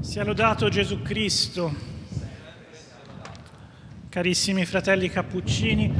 Sia lodato Gesù Cristo. Carissimi fratelli cappuccini,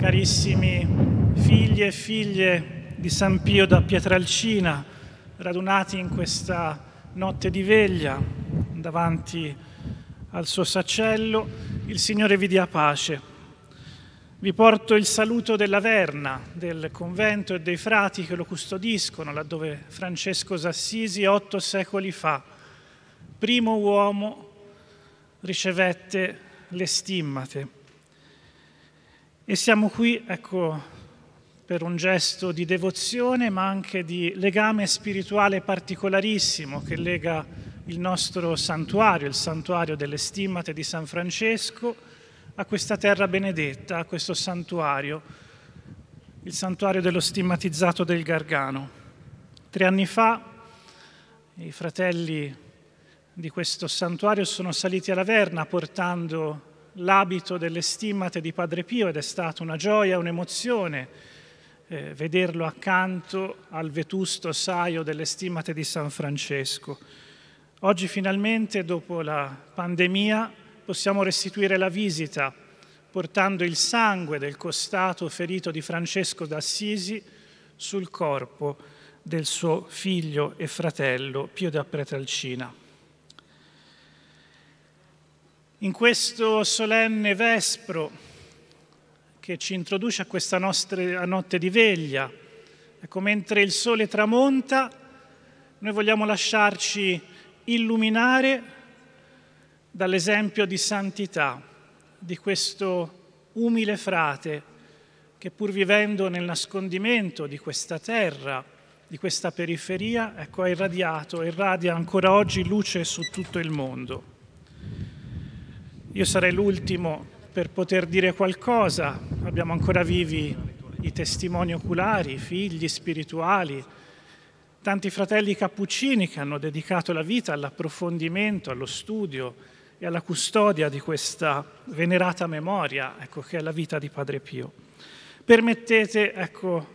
carissimi figli e figlie di San Pio da Pietralcina, radunati in questa notte di veglia davanti al suo sacello, il Signore vi dia pace. Vi porto il saluto della Verna, del convento e dei frati che lo custodiscono, laddove Francesco Sassisi otto secoli fa primo uomo, ricevette le stimmate. E siamo qui, ecco, per un gesto di devozione, ma anche di legame spirituale particolarissimo che lega il nostro santuario, il santuario delle stimmate di San Francesco, a questa terra benedetta, a questo santuario, il santuario dello stigmatizzato del Gargano. Tre anni fa i fratelli di questo santuario sono saliti alla Verna portando l'abito delle stimmate di Padre Pio ed è stata una gioia, un'emozione eh, vederlo accanto al vetusto saio delle stimmate di San Francesco. Oggi finalmente, dopo la pandemia, possiamo restituire la visita portando il sangue del costato ferito di Francesco d'Assisi sul corpo del suo figlio e fratello Pio da Pretalcina. In questo solenne vespro che ci introduce a questa nostra notte di veglia, ecco, mentre il sole tramonta, noi vogliamo lasciarci illuminare dall'esempio di santità di questo umile frate che pur vivendo nel nascondimento di questa terra, di questa periferia, ecco, ha irradiato, irradia ancora oggi luce su tutto il mondo. Io sarei l'ultimo per poter dire qualcosa, abbiamo ancora vivi i testimoni oculari, i figli spirituali, tanti fratelli cappuccini che hanno dedicato la vita all'approfondimento, allo studio e alla custodia di questa venerata memoria, ecco, che è la vita di Padre Pio. Permettete, ecco,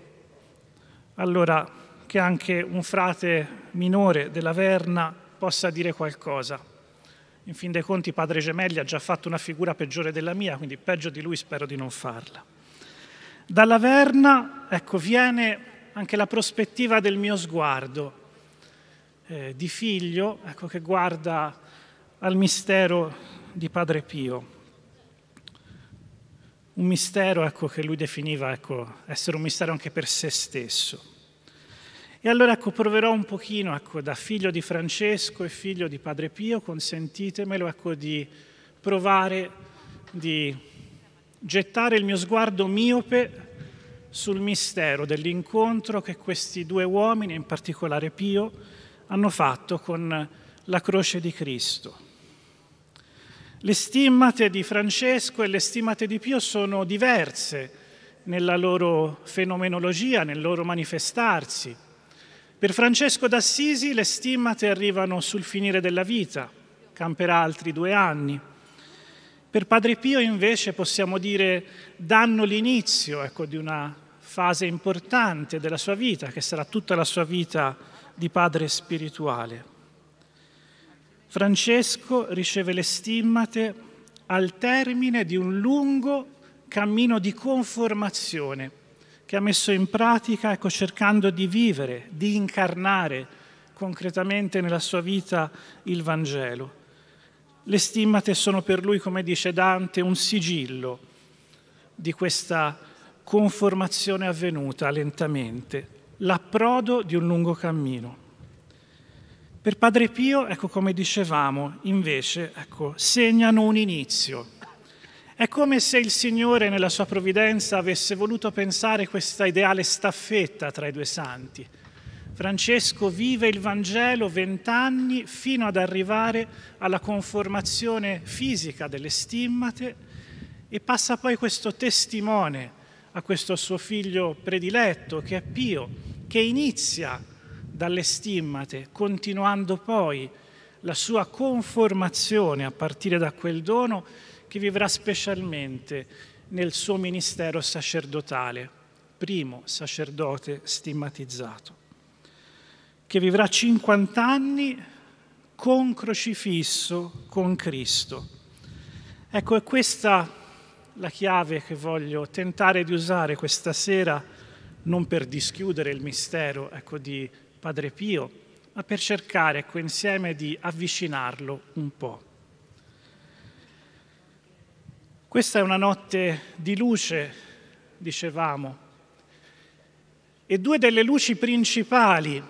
allora che anche un frate minore della Verna possa dire qualcosa in fin dei conti Padre Gemelli ha già fatto una figura peggiore della mia, quindi peggio di lui spero di non farla. Dalla Verna, ecco, viene anche la prospettiva del mio sguardo eh, di figlio, ecco, che guarda al mistero di Padre Pio. Un mistero, ecco, che lui definiva, ecco, essere un mistero anche per se stesso. E allora ecco, proverò un pochino, ecco, da figlio di Francesco e figlio di Padre Pio, consentitemelo, ecco, di provare, di gettare il mio sguardo miope sul mistero dell'incontro che questi due uomini, in particolare Pio, hanno fatto con la croce di Cristo. Le stimmate di Francesco e le stimmate di Pio sono diverse nella loro fenomenologia, nel loro manifestarsi. Per Francesco d'Assisi le stimmate arrivano sul finire della vita, camperà altri due anni. Per Padre Pio invece possiamo dire danno l'inizio ecco, di una fase importante della sua vita, che sarà tutta la sua vita di padre spirituale. Francesco riceve le stimmate al termine di un lungo cammino di conformazione che ha messo in pratica, ecco, cercando di vivere, di incarnare concretamente nella sua vita il Vangelo. Le stimmate sono per lui, come dice Dante, un sigillo di questa conformazione avvenuta lentamente, l'approdo di un lungo cammino. Per Padre Pio, ecco come dicevamo, invece, ecco, segnano un inizio è come se il Signore nella sua provvidenza avesse voluto pensare questa ideale staffetta tra i due santi. Francesco vive il Vangelo vent'anni fino ad arrivare alla conformazione fisica delle stimmate e passa poi questo testimone a questo suo figlio prediletto che è Pio, che inizia dalle stimmate, continuando poi la sua conformazione a partire da quel dono che vivrà specialmente nel suo ministero sacerdotale, primo sacerdote stigmatizzato, che vivrà 50 anni con crocifisso, con Cristo. Ecco, è questa la chiave che voglio tentare di usare questa sera, non per dischiudere il mistero ecco, di Padre Pio, ma per cercare ecco, insieme di avvicinarlo un po'. Questa è una notte di luce, dicevamo, e due delle luci principali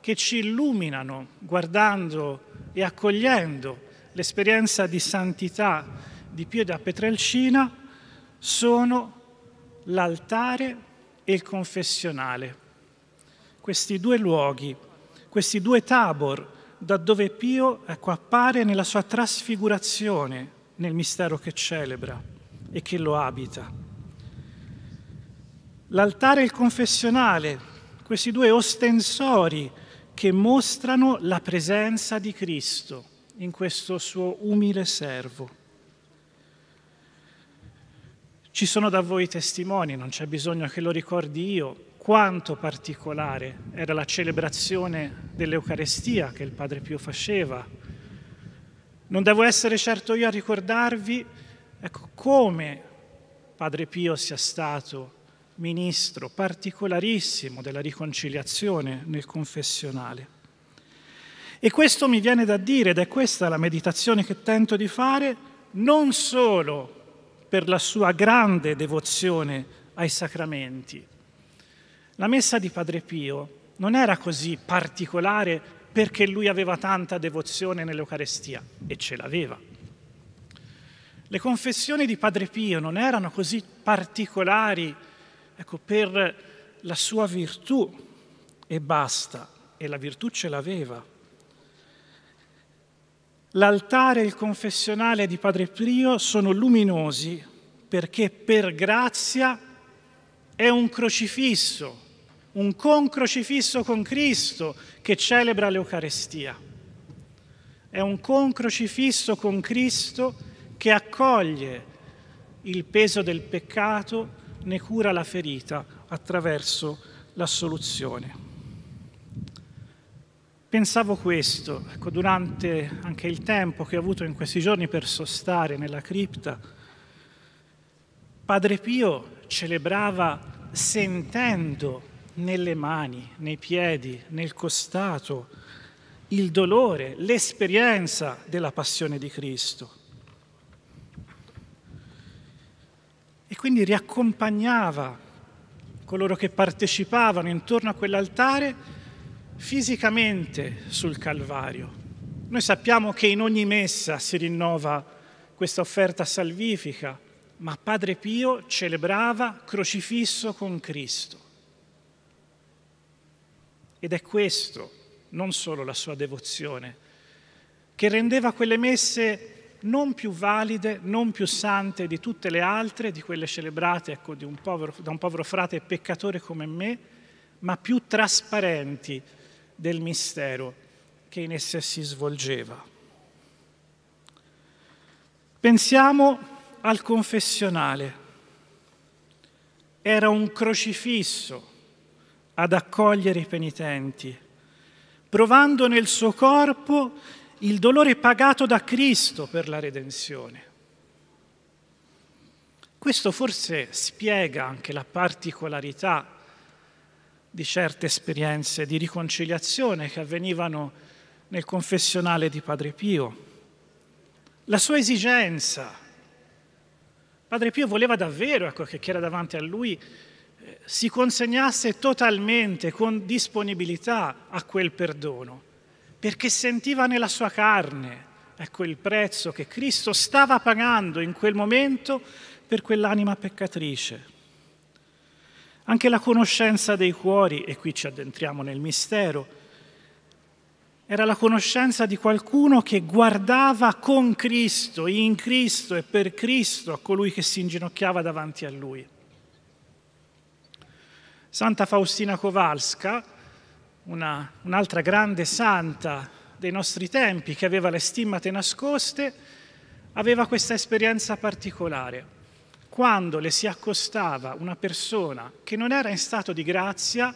che ci illuminano guardando e accogliendo l'esperienza di santità di Pio da Petrelcina sono l'altare e il confessionale. Questi due luoghi, questi due tabor da dove Pio ecco, appare nella sua trasfigurazione nel mistero che celebra e che lo abita. L'altare e il confessionale, questi due ostensori che mostrano la presenza di Cristo in questo suo umile servo. Ci sono da voi testimoni, non c'è bisogno che lo ricordi io, quanto particolare era la celebrazione dell'Eucarestia che il Padre Pio faceva non devo essere certo io a ricordarvi ecco, come Padre Pio sia stato ministro particolarissimo della riconciliazione nel confessionale. E questo mi viene da dire, ed è questa la meditazione che tento di fare, non solo per la sua grande devozione ai sacramenti. La messa di Padre Pio non era così particolare perché lui aveva tanta devozione nell'Eucarestia e ce l'aveva. Le confessioni di Padre Pio non erano così particolari ecco, per la sua virtù e basta, e la virtù ce l'aveva. L'altare e il confessionale di Padre Pio sono luminosi perché per grazia è un crocifisso un concrocifisso con Cristo che celebra l'Eucarestia. È un concrocifisso con Cristo che accoglie il peso del peccato, ne cura la ferita attraverso l'assoluzione. Pensavo questo, ecco, durante anche il tempo che ho avuto in questi giorni per sostare nella cripta, Padre Pio celebrava sentendo nelle mani, nei piedi, nel costato, il dolore, l'esperienza della passione di Cristo. E quindi riaccompagnava coloro che partecipavano intorno a quell'altare fisicamente sul Calvario. Noi sappiamo che in ogni messa si rinnova questa offerta salvifica, ma Padre Pio celebrava crocifisso con Cristo. Ed è questo, non solo la sua devozione, che rendeva quelle messe non più valide, non più sante di tutte le altre, di quelle celebrate ecco, di un povero, da un povero frate peccatore come me, ma più trasparenti del mistero che in esse si svolgeva. Pensiamo al confessionale. Era un crocifisso ad accogliere i penitenti, provando nel suo corpo il dolore pagato da Cristo per la redenzione. Questo forse spiega anche la particolarità di certe esperienze di riconciliazione che avvenivano nel confessionale di Padre Pio. La sua esigenza. Padre Pio voleva davvero ecco, che chi era davanti a lui si consegnasse totalmente, con disponibilità, a quel perdono, perché sentiva nella sua carne, ecco il prezzo che Cristo stava pagando in quel momento per quell'anima peccatrice. Anche la conoscenza dei cuori, e qui ci addentriamo nel mistero, era la conoscenza di qualcuno che guardava con Cristo, in Cristo e per Cristo a colui che si inginocchiava davanti a lui. Santa Faustina Kowalska, una, un'altra grande santa dei nostri tempi che aveva le stimmate nascoste, aveva questa esperienza particolare. Quando le si accostava una persona che non era in stato di grazia,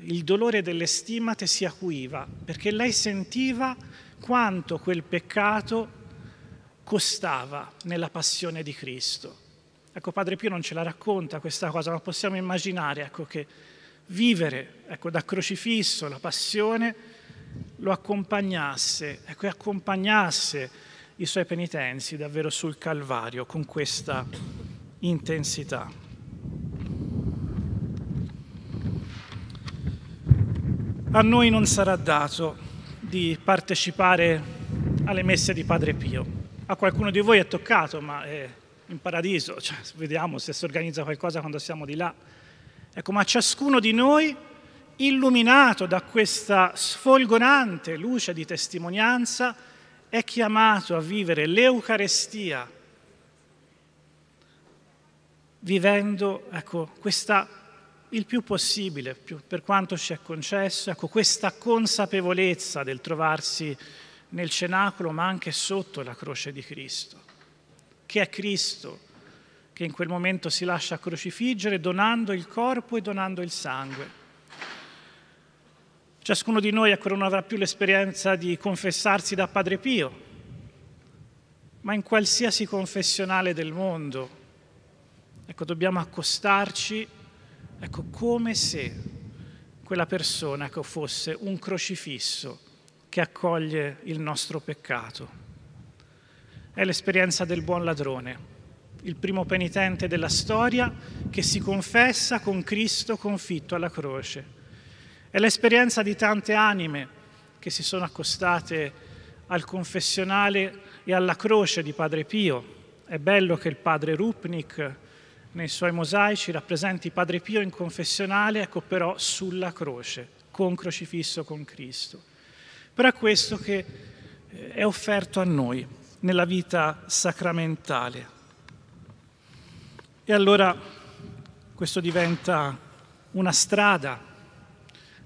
il dolore delle stimmate si acuiva, perché lei sentiva quanto quel peccato costava nella passione di Cristo. Ecco, Padre Pio non ce la racconta questa cosa, ma possiamo immaginare ecco, che vivere ecco, da crocifisso la passione lo accompagnasse, ecco, accompagnasse i suoi penitenzi davvero sul Calvario con questa intensità. A noi non sarà dato di partecipare alle messe di Padre Pio. A qualcuno di voi è toccato, ma... È in paradiso, cioè, vediamo se si organizza qualcosa quando siamo di là. Ecco, ma ciascuno di noi, illuminato da questa sfolgorante luce di testimonianza, è chiamato a vivere l'Eucarestia, vivendo ecco, questa, il più possibile, più, per quanto ci è concesso, ecco, questa consapevolezza del trovarsi nel cenacolo, ma anche sotto la croce di Cristo che è Cristo, che in quel momento si lascia crocifiggere donando il corpo e donando il sangue. Ciascuno di noi ancora non avrà più l'esperienza di confessarsi da Padre Pio, ma in qualsiasi confessionale del mondo. Ecco, dobbiamo accostarci, ecco, come se quella persona ecco, fosse un crocifisso che accoglie il nostro peccato è l'esperienza del buon ladrone, il primo penitente della storia che si confessa con Cristo confitto alla croce. È l'esperienza di tante anime che si sono accostate al confessionale e alla croce di Padre Pio. È bello che il padre Rupnik nei suoi mosaici rappresenti Padre Pio in confessionale, ecco però sulla croce, con crocifisso con Cristo. Però è questo che eh, è offerto a noi, nella vita sacramentale. E allora questo diventa una strada.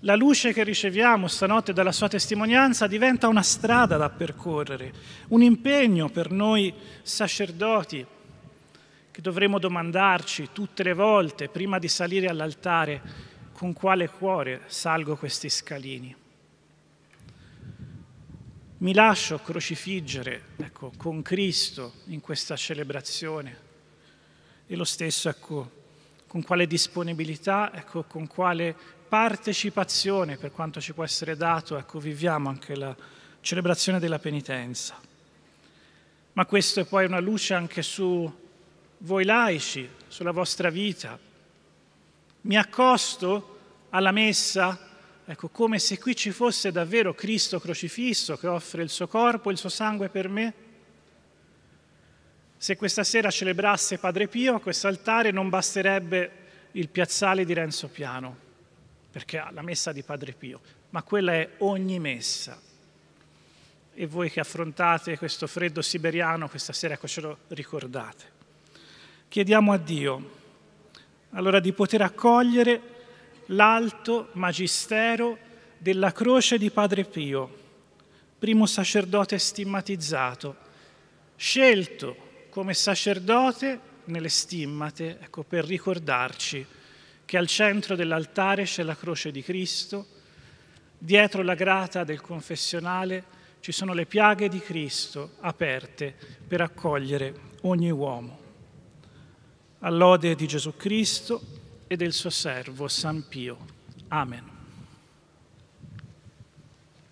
La luce che riceviamo stanotte dalla sua testimonianza diventa una strada da percorrere, un impegno per noi sacerdoti che dovremo domandarci tutte le volte prima di salire all'altare con quale cuore salgo questi scalini mi lascio crocifiggere ecco, con Cristo in questa celebrazione. E lo stesso, ecco, con quale disponibilità, ecco, con quale partecipazione, per quanto ci può essere dato, ecco, viviamo anche la celebrazione della penitenza. Ma questo è poi una luce anche su voi laici, sulla vostra vita. Mi accosto alla messa Ecco, come se qui ci fosse davvero Cristo crocifisso che offre il suo corpo, il suo sangue per me. Se questa sera celebrasse Padre Pio, a quest'altare non basterebbe il piazzale di Renzo Piano, perché ha la messa di Padre Pio, ma quella è ogni messa. E voi che affrontate questo freddo siberiano questa sera, ecco, ce lo ricordate. Chiediamo a Dio allora di poter accogliere l'alto magistero della croce di Padre Pio, primo sacerdote stigmatizzato, scelto come sacerdote nelle stimmate, ecco, per ricordarci che al centro dell'altare c'è la croce di Cristo, dietro la grata del confessionale ci sono le piaghe di Cristo aperte per accogliere ogni uomo. All'ode di Gesù Cristo, e del suo servo San Pio. Amen.